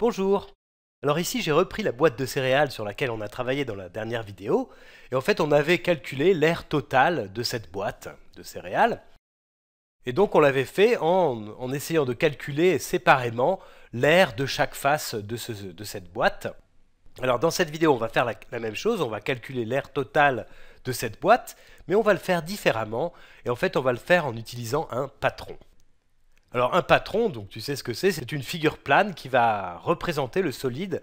Bonjour Alors ici j'ai repris la boîte de céréales sur laquelle on a travaillé dans la dernière vidéo, et en fait on avait calculé l'air total de cette boîte de céréales, et donc on l'avait fait en, essayant de calculer séparément l'air de chaque face de, cette boîte. Alors dans cette vidéo on va faire la, la même chose, on va calculer l'air total de cette boîte, mais on va le faire différemment, et en fait on va le faire en utilisant un patron. Alors un patron, donc tu sais ce que c'est, c'est une figure plane qui va représenter le solide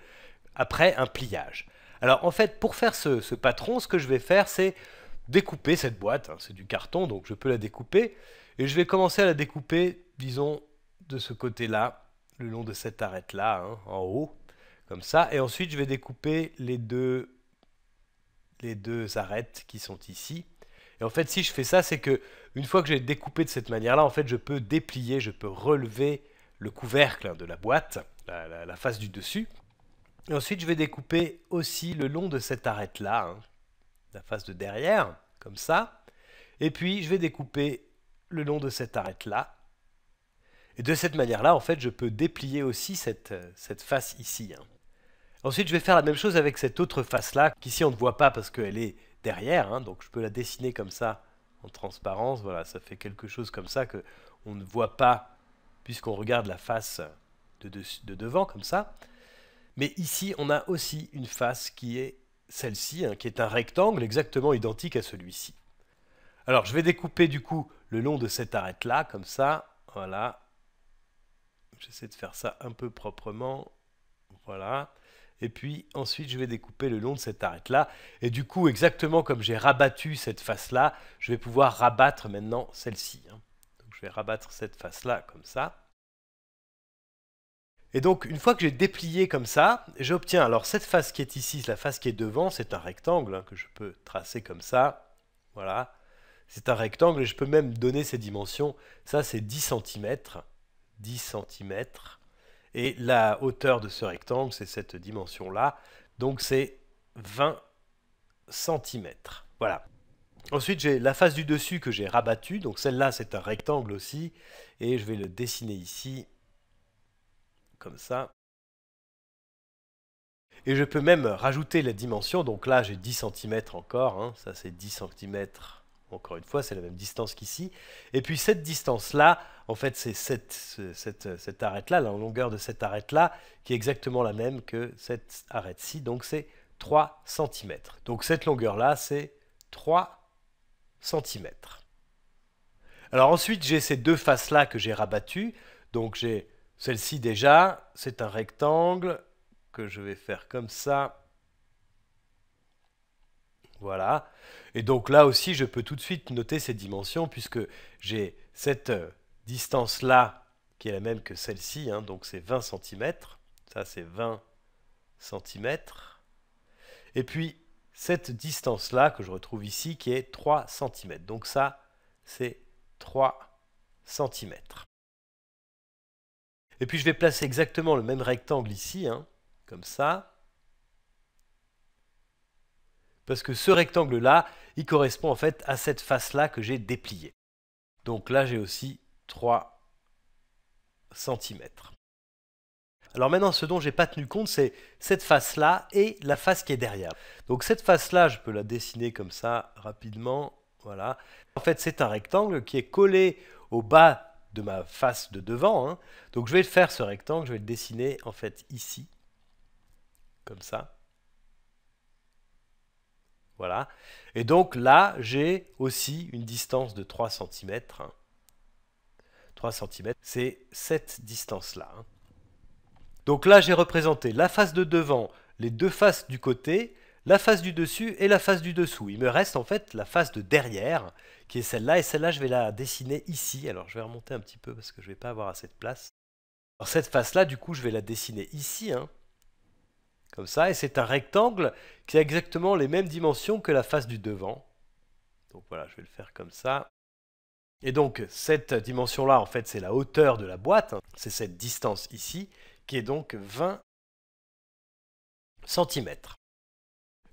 après un pliage. Alors en fait, pour faire ce, patron, ce que je vais faire, c'est découper cette boîte. Hein, c'est du carton, donc je peux la découper. Et je vais commencer à la découper, disons, de ce côté-là, le long de cette arête-là, hein, en haut, comme ça. Et ensuite, je vais découper les deux, les deux arêtes qui sont ici. Et en fait, si je fais ça, c'est que une fois que j'ai découpé de cette manière-là, en fait, je peux déplier, je peux relever le couvercle de la boîte, la, face du dessus. Et ensuite, je vais découper aussi le long de cette arête-là, hein, la face de derrière, comme ça. Et puis, je vais découper le long de cette arête-là. Et de cette manière-là, en fait, je peux déplier aussi cette, euh, face ici. Hein. Ensuite, je vais faire la même chose avec cette autre face-là, qu'ici on ne voit pas parce qu'elle est Hein, donc je peux la dessiner comme ça en transparence, voilà, ça fait quelque chose comme ça que on ne voit pas puisqu'on regarde la face de, de, de, devant comme ça. Mais ici, on a aussi une face qui est celle-ci, hein, qui est un rectangle exactement identique à celui-ci. Alors, je vais découper du coup le long de cette arête-là, comme ça, voilà. J'essaie de faire ça un peu proprement, voilà. Et puis ensuite, je vais découper le long de cette arête-là. Et du coup, exactement comme j'ai rabattu cette face-là, je vais pouvoir rabattre maintenant celle-ci. Hein. Donc je vais rabattre cette face-là comme ça. Et donc, une fois que j'ai déplié comme ça, j'obtiens, alors cette face qui est ici, la face qui est devant, c'est un rectangle hein, que je peux tracer comme ça. Voilà. C'est un rectangle et je peux même donner ses dimensions. Ça, c'est 10 cm. 10 cm. Et la hauteur de ce rectangle, c'est cette dimension-là. Donc c'est 20 cm. Voilà. Ensuite, j'ai la face du dessus que j'ai rabattue. Donc celle-là, c'est un rectangle aussi. Et je vais le dessiner ici, comme ça. Et je peux même rajouter la dimension. Donc là, j'ai 10 cm encore. Hein. Ça, c'est 10 cm encore une fois, c'est la même distance qu'ici. Et puis cette distance-là, en fait, c'est cette, euh, arête-là, la longueur de cette arête-là, qui est exactement la même que cette arête-ci. Donc c'est 3 cm. Donc cette longueur-là, c'est 3 cm. Alors ensuite, j'ai ces deux faces-là que j'ai rabattues. Donc j'ai celle-ci déjà, c'est un rectangle que je vais faire comme ça voilà. Et donc là aussi, je peux tout de suite noter ces dimensions puisque j'ai cette euh, distance-là qui est la même que celle-ci, hein, donc c'est 20 cm. Ça, c'est 20 cm. Et puis, cette distance-là que je retrouve ici qui est 3 cm. Donc ça, c'est 3 cm. Et puis, je vais placer exactement le même rectangle ici, hein, comme ça parce que ce rectangle-là, il correspond en fait à cette face-là que j'ai dépliée. Donc là, j'ai aussi 3 cm. Alors maintenant, ce dont je n'ai pas tenu compte, c'est cette face-là et la face qui est derrière. Donc cette face-là, je peux la dessiner comme ça rapidement. Voilà. En fait, c'est un rectangle qui est collé au bas de ma face de devant. Hein. Donc je vais faire ce rectangle, je vais le dessiner en fait ici, comme ça. Voilà. Et donc là, j'ai aussi une distance de 3 cm. 3 cm, c'est cette distance-là. Hein. Donc là, j'ai représenté la face de devant, les deux faces du côté, la face du dessus et la face du dessous. Il me reste en fait la face de derrière, qui est celle-là, et celle-là, je vais la dessiner ici. Alors, je vais remonter un petit peu parce que je ne vais pas avoir assez de place. Alors, cette face-là, du coup, je vais la dessiner ici, hein, comme ça, et c'est un rectangle qui a exactement les mêmes dimensions que la face du devant. Donc voilà, je vais le faire comme ça. Et donc cette dimension-là, en fait, c'est la hauteur de la boîte, c'est cette distance ici, qui est donc 20 cm.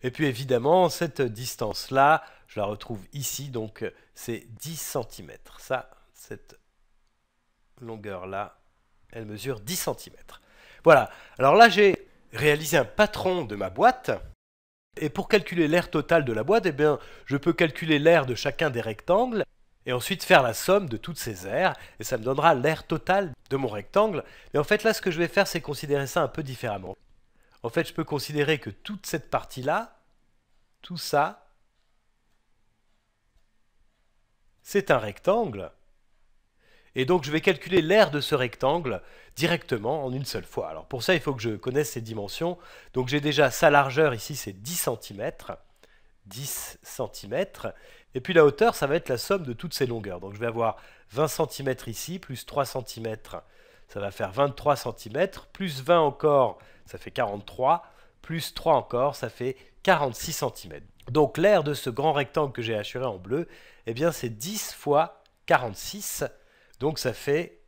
Et puis évidemment, cette distance-là, je la retrouve ici, donc c'est 10 cm. Ça, cette longueur-là, elle mesure 10 cm. Voilà, alors là j'ai réaliser un patron de ma boîte. Et pour calculer l'aire totale de la boîte, eh bien, je peux calculer l'aire de chacun des rectangles et ensuite faire la somme de toutes ces aires, et ça me donnera l'aire totale de mon rectangle. Mais en fait, là, ce que je vais faire, c'est considérer ça un peu différemment. En fait, je peux considérer que toute cette partie-là, tout ça, c'est un rectangle. Et donc je vais calculer l'aire de ce rectangle directement en une seule fois. Alors pour ça, il faut que je connaisse ses dimensions. Donc j'ai déjà sa largeur ici, c'est 10 cm. 10 cm. Et puis la hauteur, ça va être la somme de toutes ces longueurs. Donc je vais avoir 20 cm ici, plus 3 cm, ça va faire 23 cm, plus 20 encore, ça fait 43, plus 3 encore, ça fait 46 cm. Donc l'aire de ce grand rectangle que j'ai assuré en bleu, eh bien c'est 10 fois 46 donc ça fait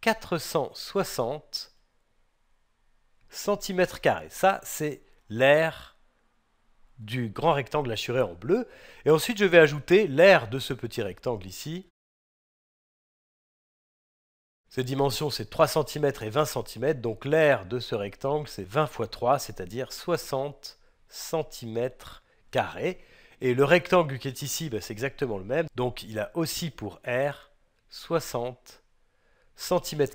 460 cm. Ça, c'est l'aire du grand rectangle assuré en bleu. Et ensuite, je vais ajouter l'air de ce petit rectangle ici. Ces dimensions, c'est 3 cm et 20 cm. Donc l'aire de ce rectangle, c'est 20 x 3, c'est-à-dire 60 cm carrés. Et le rectangle qui est ici, bah, c'est exactement le même. Donc il a aussi pour R 60 cm.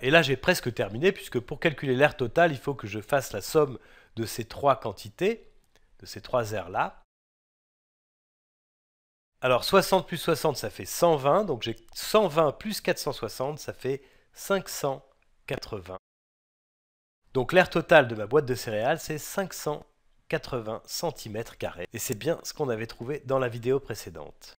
Et là, j'ai presque terminé, puisque pour calculer l'aire totale, il faut que je fasse la somme de ces trois quantités, de ces trois airs-là. Alors 60 plus 60, ça fait 120, donc j'ai 120 plus 460, ça fait 580. Donc l'air totale de ma boîte de céréales, c'est 580 cm et c'est bien ce qu'on avait trouvé dans la vidéo précédente.